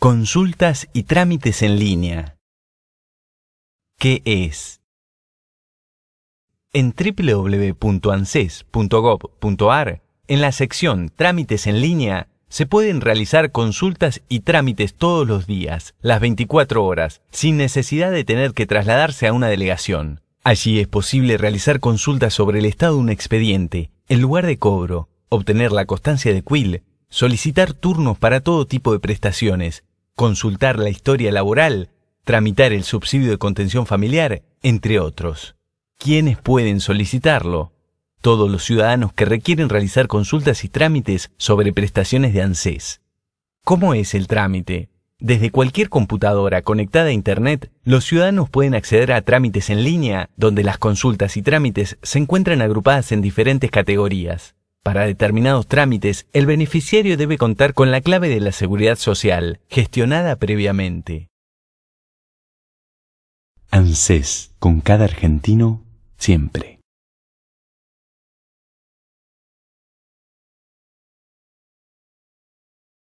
Consultas y trámites en línea. ¿Qué es? En www.anses.gov.ar, en la sección Trámites en línea, se pueden realizar consultas y trámites todos los días, las 24 horas, sin necesidad de tener que trasladarse a una delegación. Allí es posible realizar consultas sobre el estado de un expediente, el lugar de cobro, obtener la constancia de Quill, solicitar turnos para todo tipo de prestaciones, consultar la historia laboral, tramitar el subsidio de contención familiar, entre otros. ¿Quiénes pueden solicitarlo? Todos los ciudadanos que requieren realizar consultas y trámites sobre prestaciones de ANSES. ¿Cómo es el trámite? Desde cualquier computadora conectada a Internet, los ciudadanos pueden acceder a trámites en línea, donde las consultas y trámites se encuentran agrupadas en diferentes categorías. Para determinados trámites, el beneficiario debe contar con la clave de la seguridad social, gestionada previamente. ANSES, con cada argentino, siempre.